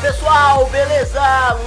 pessoal, beleza?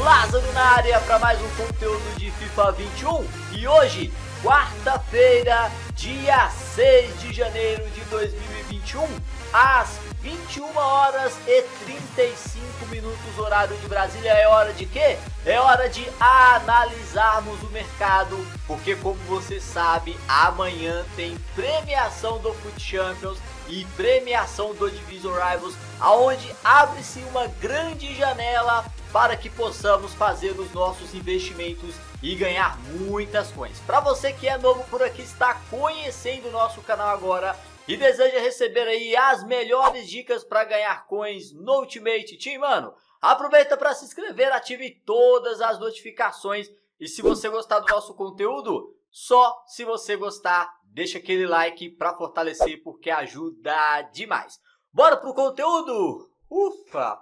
Lázaro na área para mais um conteúdo de FIFA 21 e hoje, quarta-feira, dia 6 de janeiro de 2021, às 21 horas e 35 minutos, horário de Brasília. É hora de quê? É hora de analisarmos o mercado, porque, como você sabe, amanhã tem premiação do Foot Champions e premiação do Division Rivals, aonde abre-se uma grande janela para que possamos fazer os nossos investimentos e ganhar muitas coins. Para você que é novo por aqui, está conhecendo o nosso canal agora e deseja receber aí as melhores dicas para ganhar coins no Ultimate Team, mano, aproveita para se inscrever, ative todas as notificações e se você gostar do nosso conteúdo, só se você gostar deixa aquele like para fortalecer porque ajuda demais. Bora pro conteúdo. Ufa.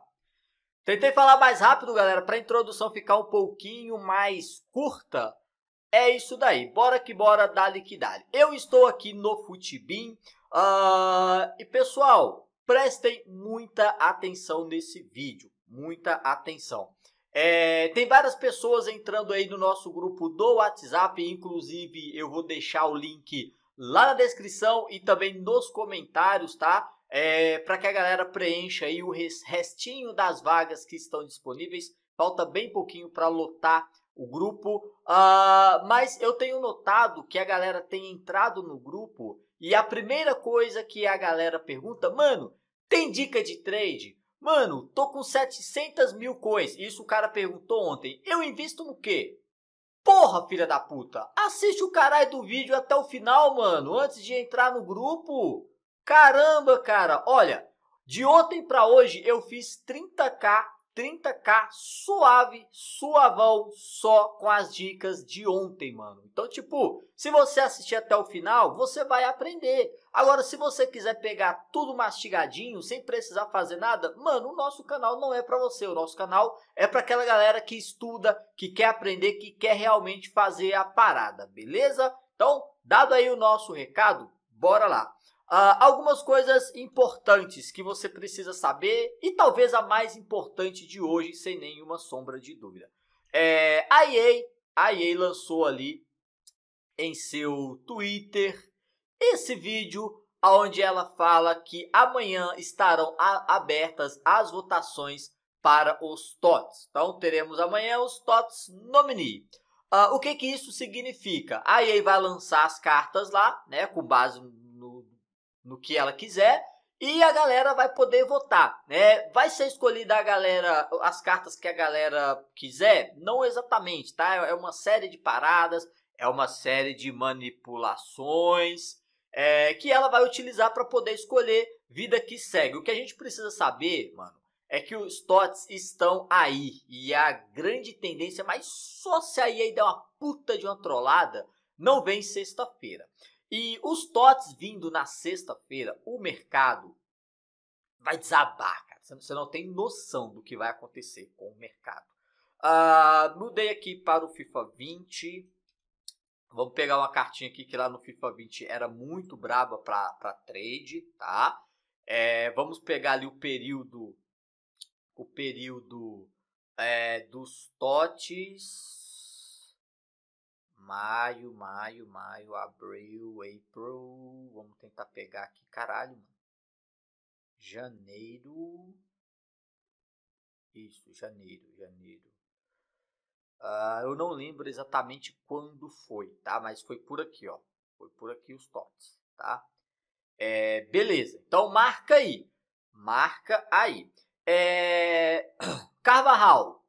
Tentei falar mais rápido, galera, para a introdução ficar um pouquinho mais curta. É isso daí. Bora que bora, da que Eu estou aqui no Futibin. Uh, ah, e pessoal, prestem muita atenção nesse vídeo. Muita atenção. É, tem várias pessoas entrando aí no nosso grupo do WhatsApp, inclusive eu vou deixar o link lá na descrição e também nos comentários, tá? É, para que a galera preencha aí o restinho das vagas que estão disponíveis. Falta bem pouquinho para lotar o grupo, uh, mas eu tenho notado que a galera tem entrado no grupo e a primeira coisa que a galera pergunta, mano, tem dica de trade? Mano, tô com 700 mil coins. Isso o cara perguntou ontem. Eu invisto no quê? Porra, filha da puta! Assiste o caralho do vídeo até o final, mano, antes de entrar no grupo. Caramba, cara, olha, de ontem para hoje eu fiz 30k 30k suave, suavão, só com as dicas de ontem, mano. Então, tipo, se você assistir até o final, você vai aprender. Agora, se você quiser pegar tudo mastigadinho, sem precisar fazer nada, mano, o nosso canal não é para você. O nosso canal é para aquela galera que estuda, que quer aprender, que quer realmente fazer a parada, beleza? Então, dado aí o nosso recado, bora lá. Uh, algumas coisas importantes que você precisa saber e talvez a mais importante de hoje, sem nenhuma sombra de dúvida. É, a, EA, a EA lançou ali em seu Twitter esse vídeo onde ela fala que amanhã estarão abertas as votações para os TOTS. Então teremos amanhã os TOTS nominee. Uh, o que, que isso significa? A EA vai lançar as cartas lá, né, com base no que ela quiser e a galera vai poder votar, né? Vai ser escolhida a galera, as cartas que a galera quiser? Não exatamente, tá? É uma série de paradas, é uma série de manipulações é, que ela vai utilizar para poder escolher vida que segue. O que a gente precisa saber, mano, é que os TOTS estão aí e a grande tendência, mas só se a EA der uma puta de uma trollada, não vem sexta-feira. E os TOTS vindo na sexta-feira, o mercado vai desabar, cara. Você não tem noção do que vai acontecer com o mercado. Uh, mudei aqui para o FIFA 20. Vamos pegar uma cartinha aqui que lá no FIFA 20 era muito braba para trade, tá? É, vamos pegar ali o período, o período é, dos TOTS Maio, maio, maio, abril, april. Vamos tentar pegar aqui. Caralho, mano. Janeiro. Isso, janeiro, janeiro. Uh, eu não lembro exatamente quando foi, tá? Mas foi por aqui, ó. Foi por aqui os totes, tá? É, beleza. Então marca aí. Marca aí. É... Carvajal,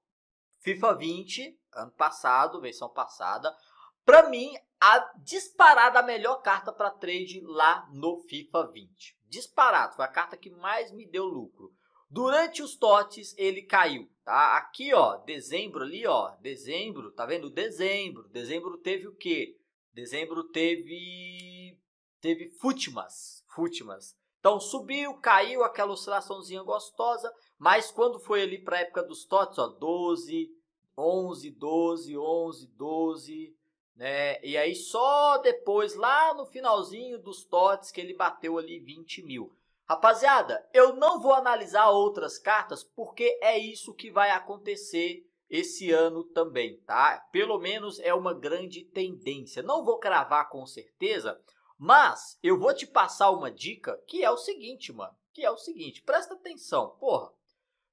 FIFA 20, ano passado, versão passada para mim, a disparada a melhor carta para trade lá no FIFA 20. Disparado, foi a carta que mais me deu lucro. Durante os totes ele caiu, tá? Aqui, ó, dezembro ali, ó, dezembro, tá vendo? Dezembro, dezembro teve o quê? Dezembro teve teve fútimas, fútimas. Então subiu, caiu aquela oscilaçãozinha gostosa, mas quando foi ali para a época dos totes, ó, 12, 11, 12, 11, 12, né? E aí só depois, lá no finalzinho dos TOTS, que ele bateu ali 20 mil. Rapaziada, eu não vou analisar outras cartas porque é isso que vai acontecer esse ano também, tá? Pelo menos é uma grande tendência. Não vou cravar com certeza, mas eu vou te passar uma dica que é o seguinte, mano. Que é o seguinte, presta atenção, porra.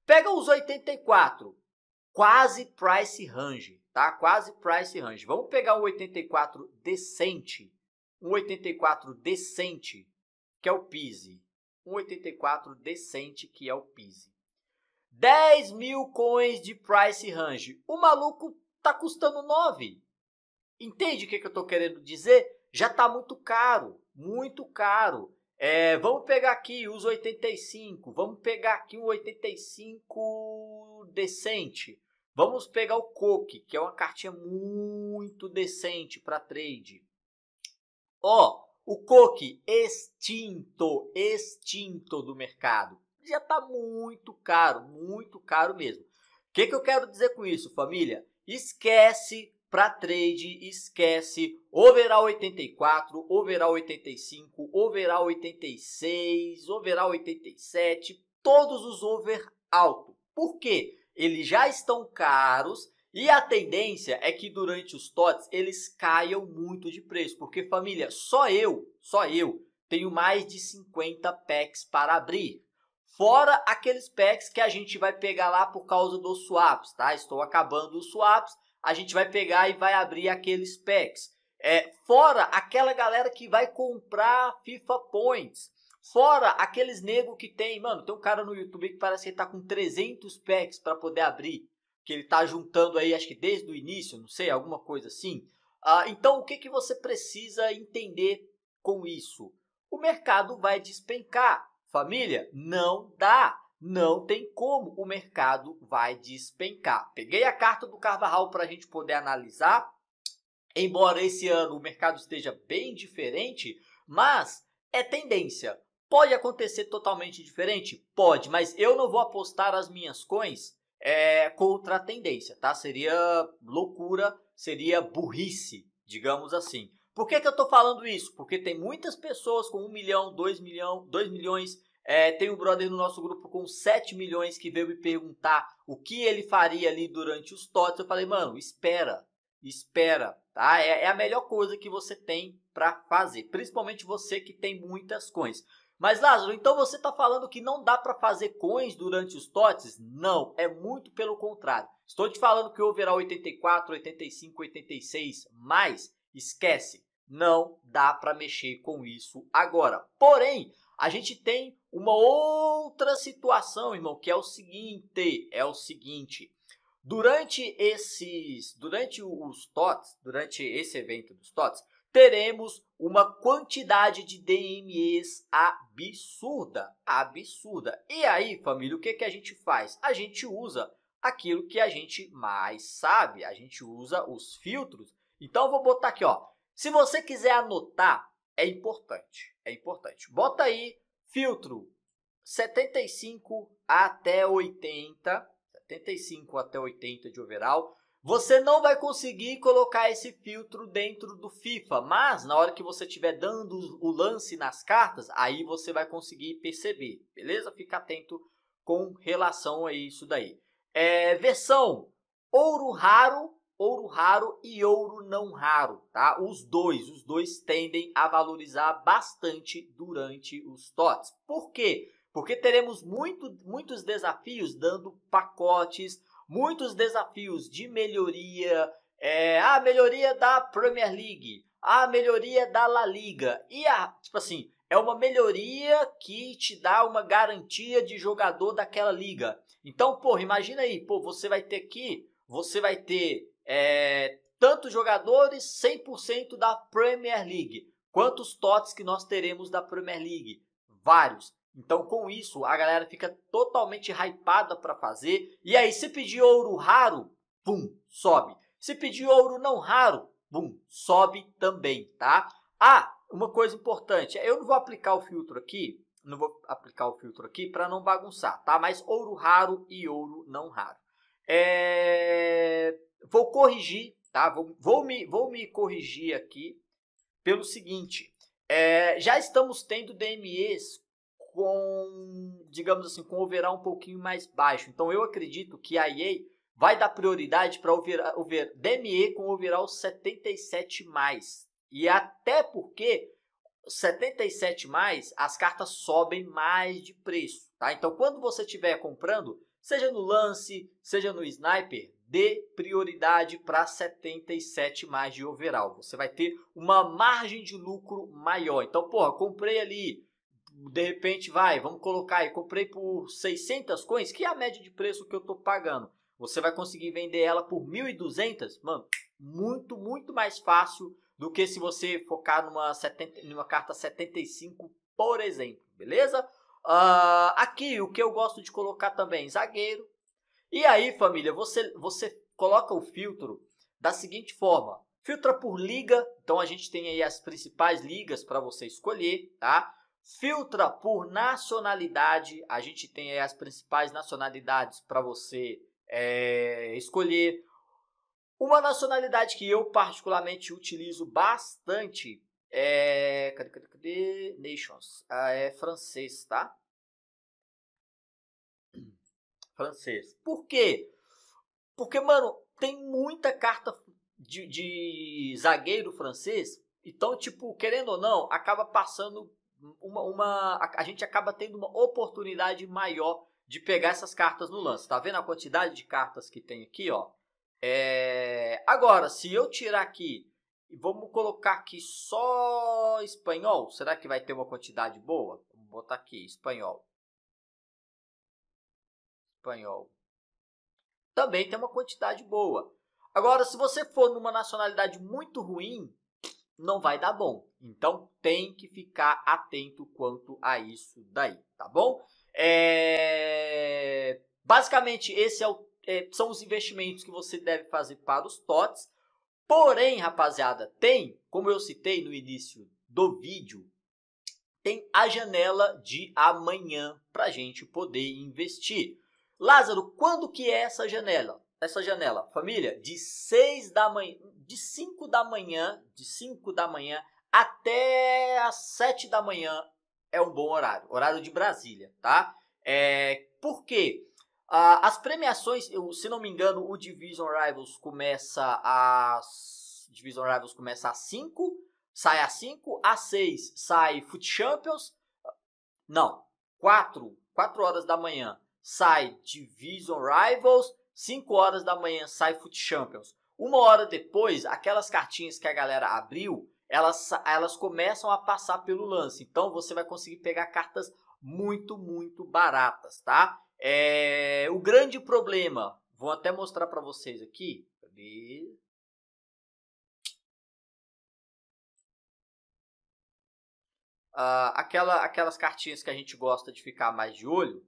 Pega os 84, quase price range tá? Quase price range. Vamos pegar um 84 decente, um 84 decente, que é o Pise. Um 84 decente, que é o Pise. 10 mil coins de price range. O maluco tá custando 9. Entende o que, que eu tô querendo dizer? Já tá muito caro, muito caro. É, vamos pegar aqui os 85, vamos pegar aqui um 85 decente. Vamos pegar o Coke, que é uma cartinha muito decente para trade. Ó, oh, o Coke extinto, extinto do mercado. Já está muito caro, muito caro mesmo. O que, que eu quero dizer com isso, família? Esquece para trade, esquece overall 84, overall 85, overall 86, overall 87, todos os over alto. Por quê? eles já estão caros e a tendência é que durante os TOTS eles caiam muito de preço, porque família, só eu, só eu tenho mais de 50 packs para abrir. Fora aqueles packs que a gente vai pegar lá por causa dos swaps, tá? Estou acabando os swaps, a gente vai pegar e vai abrir aqueles packs. É, fora aquela galera que vai comprar FIFA Points. Fora aqueles negros que tem, mano, tem um cara no YouTube que parece que tá com 300 packs para poder abrir. Que ele tá juntando aí, acho que desde o início, não sei, alguma coisa assim. Ah, então, o que, que você precisa entender com isso? O mercado vai despencar. Família, não dá. Não tem como. O mercado vai despencar. Peguei a carta do Carvajal para a gente poder analisar. Embora esse ano o mercado esteja bem diferente, mas é tendência. Pode acontecer totalmente diferente? Pode, mas eu não vou apostar as minhas coins é, contra a tendência, tá? Seria loucura, seria burrice, digamos assim. Por que, que eu estou falando isso? Porque tem muitas pessoas com 1 milhão, 2 milhão, 2 milhões. É, tem um brother no nosso grupo com 7 milhões que veio me perguntar o que ele faria ali durante os totes. Eu falei, mano, espera, espera, tá? É, é a melhor coisa que você tem para fazer, principalmente você que tem muitas coins. Mas Lázaro, então você está falando que não dá para fazer coins durante os TOTS? Não, é muito pelo contrário. Estou te falando que houverá 84, 85, 86, mais, esquece. Não dá para mexer com isso agora. Porém, a gente tem uma outra situação, irmão, que é o seguinte, é o seguinte. Durante esses, durante os TOTS, durante esse evento dos TOTS, teremos uma quantidade de DMEs absurda, absurda. E aí, família, o que, que a gente faz? A gente usa aquilo que a gente mais sabe, a gente usa os filtros. Então, vou botar aqui, ó. Se você quiser anotar, é importante, é importante. Bota aí, filtro 75 até 80, 75 até 80 de overall, você não vai conseguir colocar esse filtro dentro do FIFA, mas na hora que você estiver dando o lance nas cartas, aí você vai conseguir perceber, beleza? Fica atento com relação a isso daí. É, versão ouro raro, ouro raro e ouro não raro, tá? Os dois, os dois tendem a valorizar bastante durante os TOTS. Por quê? Porque teremos muito, muitos desafios dando pacotes, muitos desafios de melhoria, é, a melhoria da Premier League, a melhoria da La Liga. E a, tipo assim, é uma melhoria que te dá uma garantia de jogador daquela liga. Então, pô, imagina aí, pô, você vai ter que, você vai ter é, tantos jogadores 100% da Premier League. Quantos tots que nós teremos da Premier League? Vários. Então, com isso, a galera fica totalmente hypada para fazer. E aí, se pedir ouro raro, bum, sobe. Se pedir ouro não raro, bum, sobe também, tá? Ah, uma coisa importante, eu não vou aplicar o filtro aqui, não vou aplicar o filtro aqui para não bagunçar, tá? Mas ouro raro e ouro não raro. É... Vou corrigir, tá? Vou, vou, me, vou me corrigir aqui pelo seguinte, é... já estamos tendo DMEs com, digamos assim, com o overall um pouquinho mais baixo. Então eu acredito que a EA vai dar prioridade para o DME com overall 77 mais. E até porque 77 mais as cartas sobem mais de preço, tá? Então quando você estiver comprando, seja no lance, seja no sniper, dê prioridade para 77 mais de overall. Você vai ter uma margem de lucro maior. Então, porra, comprei ali de repente, vai, vamos colocar e comprei por 600 coins, que é a média de preço que eu estou pagando. Você vai conseguir vender ela por 1.200, mano, muito, muito mais fácil do que se você focar numa, 70, numa carta 75, por exemplo, beleza? Uh, aqui, o que eu gosto de colocar também, zagueiro. E aí, família, você, você coloca o filtro da seguinte forma. Filtra por liga, então a gente tem aí as principais ligas para você escolher, tá? Filtra por nacionalidade. A gente tem as principais nacionalidades para você é, escolher. Uma nacionalidade que eu particularmente utilizo bastante é. Cadê, cadê, cadê? Nations. Ah, é francês, tá? Francês. Por quê? Porque, mano, tem muita carta de, de zagueiro francês. Então, tipo, querendo ou não, acaba passando uma, uma a, a, gente acaba tendo uma oportunidade maior de pegar essas cartas no lance. Tá vendo a quantidade de cartas que tem aqui, ó? É, agora, se eu tirar aqui, e vamos colocar aqui só espanhol, será que vai ter uma quantidade boa? Vamos botar aqui, espanhol. Espanhol. Também tem uma quantidade boa. Agora, se você for numa nacionalidade muito ruim, não vai dar bom. Então tem que ficar atento quanto a isso daí, tá bom? É... Basicamente, esse é o, é, são os investimentos que você deve fazer para os TOTS. Porém, rapaziada, tem, como eu citei no início do vídeo, tem a janela de amanhã para gente poder investir. Lázaro, quando que é essa janela? essa janela, família, de 6 da manhã, de 5 da manhã, de 5 da manhã até as 7 da manhã é um bom horário, horário de Brasília, tá? É, por quê? Ah, as premiações, eu, se não me engano, o Division Rivals começa às Division Rivals começa às 5, sai às 5, às 6 sai Foot Champions. Não, 4, 4 horas da manhã sai Division Rivals 5 horas da manhã sai Foot Champions. Uma hora depois, aquelas cartinhas que a galera abriu, elas, elas começam a passar pelo lance. Então você vai conseguir pegar cartas muito, muito baratas, tá? É, o grande problema, vou até mostrar para vocês aqui. Cadê? Uh, aquela, aquelas cartinhas que a gente gosta de ficar mais de olho,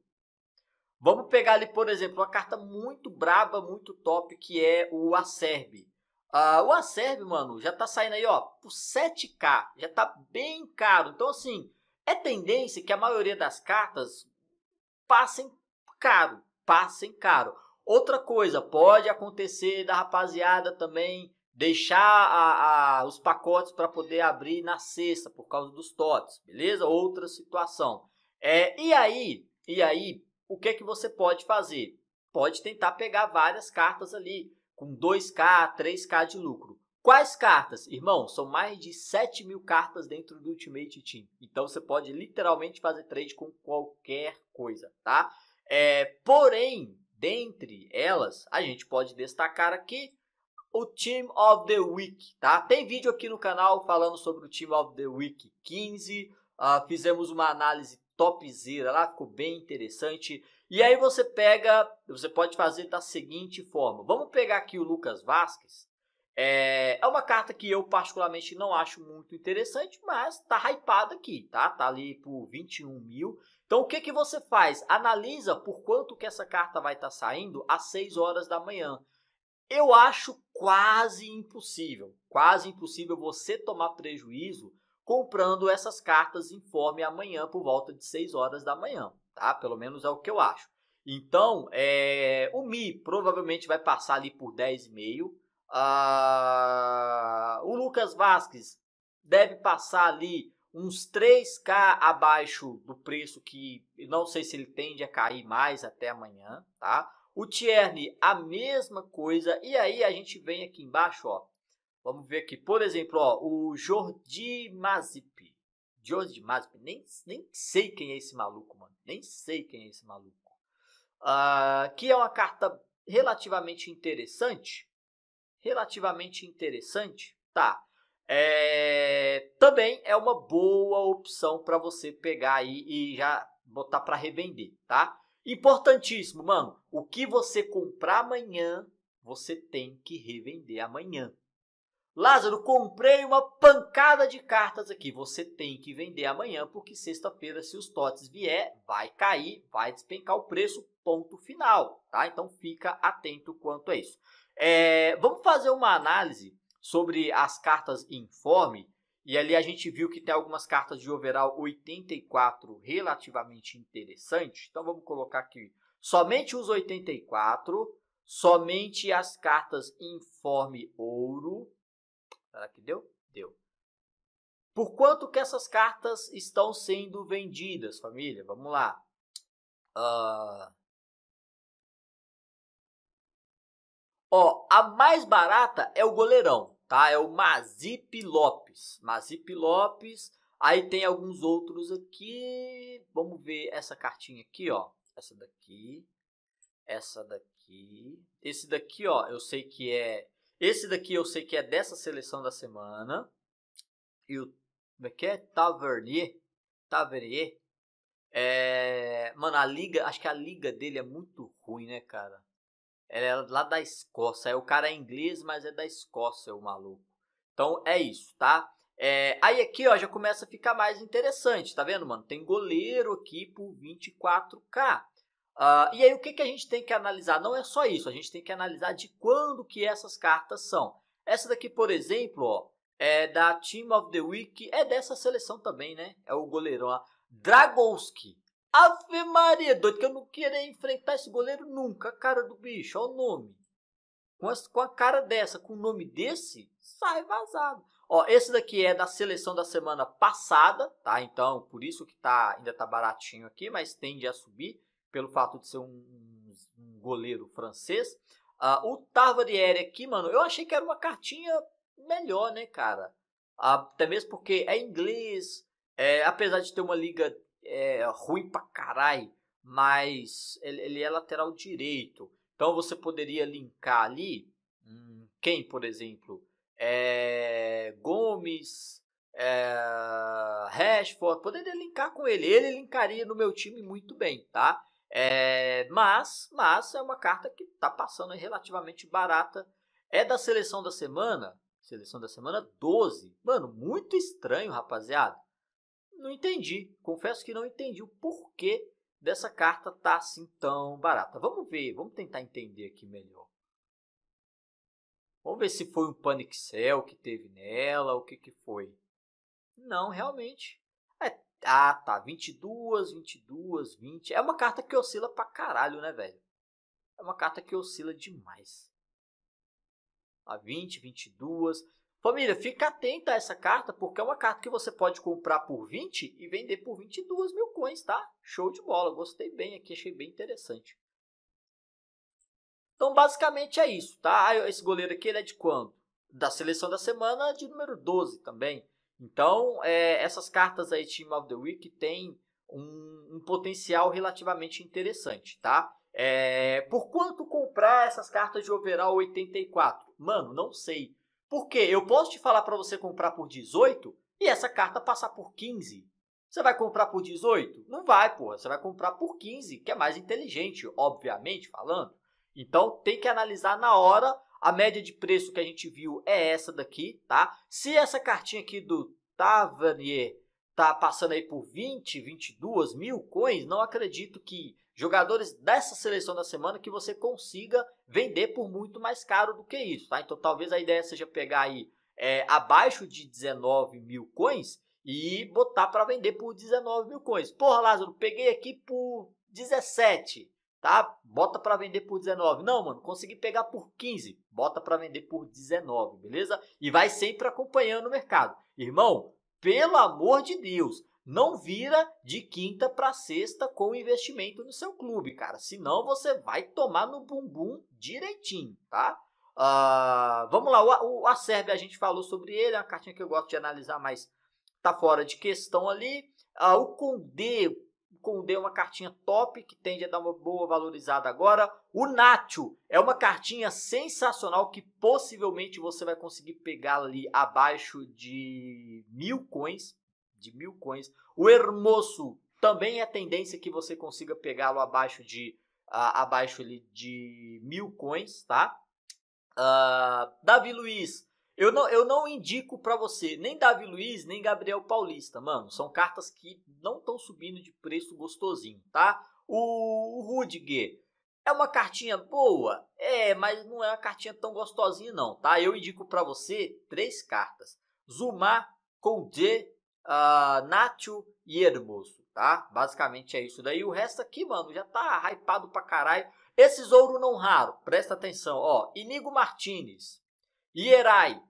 Vamos pegar ali, por exemplo, uma carta muito braba, muito top, que é o Acerbe. Uh, o Acerbe, mano, já tá saindo aí, ó, por 7k. Já tá bem caro. Então, assim, é tendência que a maioria das cartas passem caro. Passem caro. Outra coisa, pode acontecer da rapaziada também deixar a, a, os pacotes para poder abrir na sexta por causa dos totes, beleza? Outra situação. É, e aí, e aí, o que é que você pode fazer? Pode tentar pegar várias cartas ali, com 2K, 3K de lucro. Quais cartas? Irmão, são mais de 7 mil cartas dentro do Ultimate Team. Então você pode literalmente fazer trade com qualquer coisa, tá? É, porém, dentre elas, a gente pode destacar aqui o Team of the Week, tá? Tem vídeo aqui no canal falando sobre o Team of the Week 15. Uh, ah, fizemos uma análise topzera lá, ficou bem interessante. E aí você pega, você pode fazer da seguinte forma. Vamos pegar aqui o Lucas Vasquez. É, é uma carta que eu particularmente não acho muito interessante, mas tá hypada aqui, tá? Tá ali por 21 mil. Então o que, que você faz? Analisa por quanto que essa carta vai estar tá saindo às 6 horas da manhã. Eu acho quase impossível, quase impossível você tomar prejuízo comprando essas cartas informe amanhã por volta de 6 horas da manhã, tá? Pelo menos é o que eu acho. Então, é, o Mi provavelmente vai passar ali por 10,5. Ah, o Lucas Vasquez deve passar ali uns 3K abaixo do preço que não sei se ele tende a cair mais até amanhã, tá? O Tierney, a mesma coisa. E aí a gente vem aqui embaixo, ó. Vamos ver aqui. Por exemplo, ó, o Jordi Mazip. Jordi Mazip. Nem, nem sei quem é esse maluco, mano. Nem sei quem é esse maluco. Uh, que é uma carta relativamente interessante. Relativamente interessante. Tá. É, também é uma boa opção para você pegar aí e já botar para revender, tá? Importantíssimo, mano. O que você comprar amanhã, você tem que revender amanhã. Lázaro, comprei uma pancada de cartas aqui. Você tem que vender amanhã, porque sexta-feira, se os totes vier, vai cair, vai despencar o preço, ponto final. Tá? Então fica atento quanto a isso. É, vamos fazer uma análise sobre as cartas informe. E ali a gente viu que tem algumas cartas de overall 84 relativamente interessante. Então vamos colocar aqui somente os 84, somente as cartas informe ouro, Será que deu? Deu. Por quanto que essas cartas estão sendo vendidas, família? Vamos lá. Uh... Ó, a mais barata é o goleirão, tá? É o Mazip Lopes. Mazip Lopes. Aí tem alguns outros aqui. Vamos ver essa cartinha aqui, ó. Essa daqui. Essa daqui. Esse daqui, ó, eu sei que é esse daqui eu sei que é dessa seleção da semana. E o como é que é? Tavernier. Tavernier. É, mano, a liga, acho que a liga dele é muito ruim, né, cara? Ela é lá da Escócia. É, o cara é inglês, mas é da Escócia, o maluco. Então é isso, tá? É, aí aqui, ó, já começa a ficar mais interessante, tá vendo, mano? Tem goleiro aqui por 24k. Uh, e aí o que, que a gente tem que analisar? Não é só isso, a gente tem que analisar de quando que essas cartas são. Essa daqui, por exemplo, ó, é da Team of the Week, é dessa seleção também, né? É o goleirão lá. Dragolski. Ave Maria, doido, que eu não queria enfrentar esse goleiro nunca. A cara do bicho, olha o nome. Com, as, com a cara dessa, com o nome desse, sai vazado. Ó, esse daqui é da seleção da semana passada, tá? Então, por isso que tá, ainda tá baratinho aqui, mas tende a subir pelo fato de ser um, um goleiro francês. Uh, o Tarvarieri aqui, mano, eu achei que era uma cartinha melhor, né, cara? Ah, até mesmo porque é inglês, é, apesar de ter uma liga é, ruim pra caralho, mas ele, ele, é lateral direito. Então você poderia linkar ali hum, quem, por exemplo, é, Gomes, é, Rashford, poderia linkar com ele. Ele linkaria no meu time muito bem, tá? É, mas, mas é uma carta que está passando relativamente barata. É da seleção da semana, seleção da semana 12. Mano, muito estranho, rapaziada. Não entendi, confesso que não entendi o porquê dessa carta tá assim tão barata. Vamos ver, vamos tentar entender aqui melhor. Vamos ver se foi um panic Cell que teve nela, o que que foi. Não, realmente, ah, tá. 22, 22, 20. É uma carta que oscila pra caralho, né, velho? É uma carta que oscila demais. A 20, 22. Família, fica atenta a essa carta, porque é uma carta que você pode comprar por 20 e vender por 22 mil coins, tá? Show de bola. Gostei bem aqui, achei bem interessante. Então, basicamente é isso, tá? Ah, esse goleiro aqui, ele é de quando? Da seleção da semana de número 12 também. Então, é, essas cartas aí Team of the Week tem um, um potencial relativamente interessante, tá? É, por quanto comprar essas cartas de overall 84? Mano, não sei. Por quê? eu posso te falar para você comprar por 18 e essa carta passar por 15. Você vai comprar por 18? Não vai, porra. Você vai comprar por 15, que é mais inteligente, obviamente falando. Então tem que analisar na hora a média de preço que a gente viu é essa daqui, tá? Se essa cartinha aqui do Tavernier tá passando aí por 20, 22 mil coins, não acredito que jogadores dessa seleção da semana que você consiga vender por muito mais caro do que isso, tá? Então talvez a ideia seja pegar aí é, abaixo de 19 mil coins e botar para vender por 19 mil coins. Porra, Lázaro, peguei aqui por 17 tá? Bota para vender por 19. Não, mano, consegui pegar por 15, bota para vender por 19, beleza? E vai sempre acompanhando o mercado. Irmão, pelo amor de Deus, não vira de quinta para sexta com investimento no seu clube, cara. Senão você vai tomar no bumbum direitinho, tá? Uh, vamos lá, o, o Acerbe a gente falou sobre ele, é uma cartinha que eu gosto de analisar, mas tá fora de questão ali. Uh, o conde com o é uma cartinha top que tende a dar uma boa valorizada agora. O Nacho é uma cartinha sensacional que possivelmente você vai conseguir pegar ali abaixo de mil coins. De mil coins. O Hermoso também é tendência que você consiga pegá-lo abaixo de uh, abaixo ali de mil coins, tá? Uh, Davi Luiz eu não, eu não indico para você nem Davi Luiz, nem Gabriel Paulista, mano. São cartas que não estão subindo de preço gostosinho, tá? O Rudiger é uma cartinha boa, é, mas não é uma cartinha tão gostosinha não, tá? Eu indico para você três cartas. Zuma, Conde, uh, ah, Nacho e Hermoso, tá? Basicamente é isso daí. O resto aqui, mano, já tá hypado pra caralho. Esses ouro não raro, presta atenção, ó. Inigo Martinez, Ierai.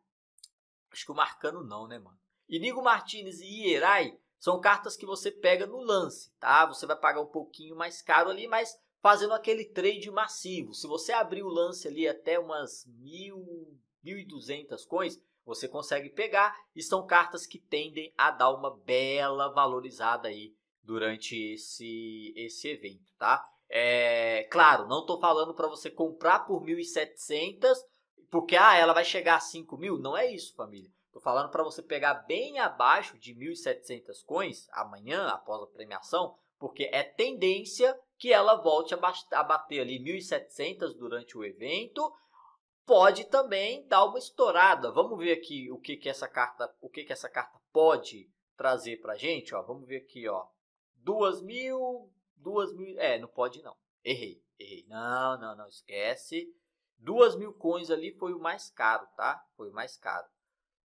Acho que o Marcano não, né, mano? Inigo Martinez e Ierai são cartas que você pega no lance, tá? Você vai pagar um pouquinho mais caro ali, mas fazendo aquele trade massivo. Se você abrir o lance ali até umas mil, 1.200 coins, você consegue pegar e são cartas que tendem a dar uma bela valorizada aí durante esse, esse evento, tá? É, claro, não estou falando para você comprar por 1.700 porque ah, ela vai chegar a 5 mil. Não é isso, família. Tô falando para você pegar bem abaixo de 1.700 coins amanhã, após a premiação, porque é tendência que ela volte a bater ali 1.700 durante o evento. Pode também dar uma estourada. Vamos ver aqui o que, que essa carta, o que, que essa carta pode trazer para gente. Ó, vamos ver aqui, ó, 2.000, 2.000, é, não pode não. Errei, errei. Não, não, não esquece. 2 mil coins ali foi o mais caro, tá? Foi o mais caro.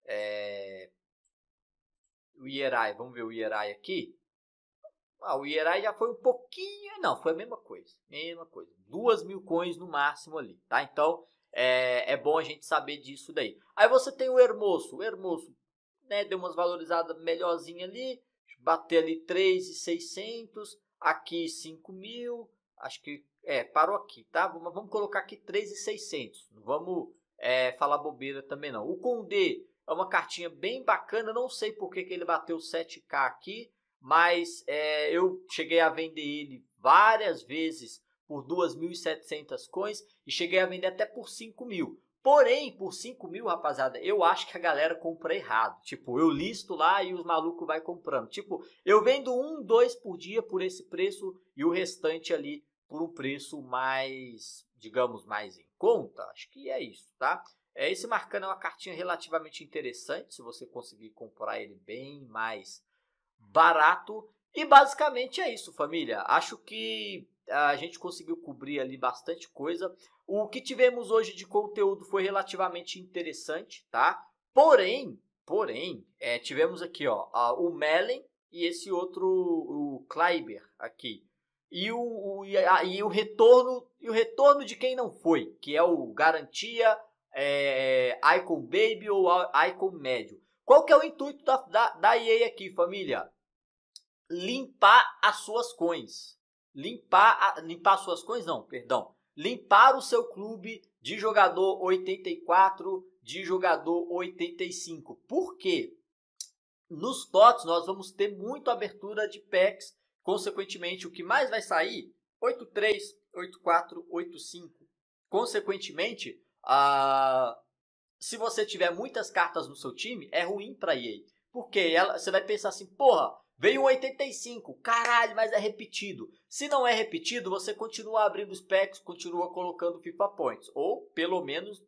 É... O Ierai, vamos ver o Ierai aqui. Ah, o Ierai já foi um pouquinho, não, foi a mesma coisa, mesma coisa. 2 mil coins no máximo ali, tá? Então, é, é bom a gente saber disso daí. Aí você tem o Hermoso, o Hermoso, né, deu umas valorizadas melhorzinha ali, bater ali 3,600, aqui 5 mil, acho que é, parou aqui, tá? Vamos, vamos colocar aqui 3,600. Não vamos é, falar bobeira também não. O conde é uma cartinha bem bacana. Não sei por que, que ele bateu 7K aqui. Mas é, eu cheguei a vender ele várias vezes por 2.700 coins. E cheguei a vender até por 5.000. Porém, por 5 mil, rapaziada, eu acho que a galera compra errado. Tipo, eu listo lá e os malucos vai comprando. Tipo, eu vendo um, dois por dia por esse preço e o restante ali por um preço mais, digamos, mais em conta. Acho que é isso, tá? É, esse Marcano é uma cartinha relativamente interessante, se você conseguir comprar ele bem mais barato. E basicamente é isso, família. Acho que a gente conseguiu cobrir ali bastante coisa. O que tivemos hoje de conteúdo foi relativamente interessante, tá? Porém, porém, é, tivemos aqui ó, o Mellen e esse outro, o Kleiber aqui e o, o, e, a, e o retorno e o retorno de quem não foi, que é o garantia, é, é Icon Baby ou Icon Médio. Qual que é o intuito da, da, da EA aqui, família? Limpar as suas coins. Limpar, a, limpar as suas coins, não, perdão. Limpar o seu clube de jogador 84, de jogador 85. Por quê? Nos TOTS nós vamos ter muita abertura de packs Consequentemente, o que mais vai sair? 83, 84, 85. Consequentemente, a... se você tiver muitas cartas no seu time, é ruim para EA. Porque ela, você vai pensar assim, porra, veio 85, caralho, mas é repetido. Se não é repetido, você continua abrindo os packs, continua colocando FIFA Points. Ou, pelo menos,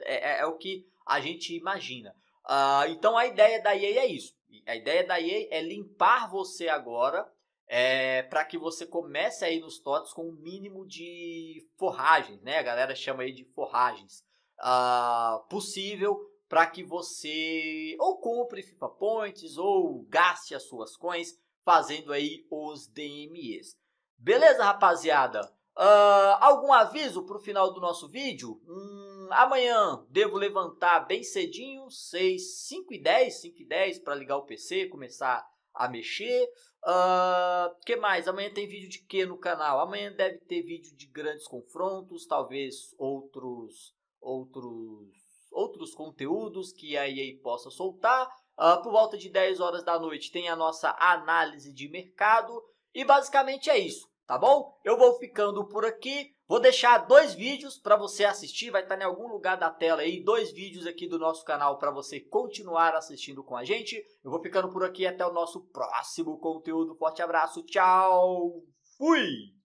é, é, é o que a gente imagina. Uh, então a ideia da EA é isso. A ideia da EA é limpar você agora é, para que você comece aí nos totos com um mínimo de forragens, né? A galera chama aí de forragens uh, possível para que você ou compre FIFA Points ou gaste as suas coins fazendo aí os DMEs. Beleza, rapaziada? Uh, algum aviso para o final do nosso vídeo? Hum, amanhã devo levantar bem cedinho, 6, 5 e 10, 5 e 10 para ligar o PC, começar a mexer. Uh, que mais? Amanhã tem vídeo de que no canal? Amanhã deve ter vídeo de grandes confrontos, talvez outros outros outros conteúdos que a EA possa soltar. Uh, por volta de 10 horas da noite tem a nossa análise de mercado e basicamente é isso tá bom? Eu vou ficando por aqui, vou deixar dois vídeos para você assistir, vai estar tá em algum lugar da tela aí, dois vídeos aqui do nosso canal para você continuar assistindo com a gente. Eu vou ficando por aqui até o nosso próximo conteúdo. Forte abraço, tchau, fui!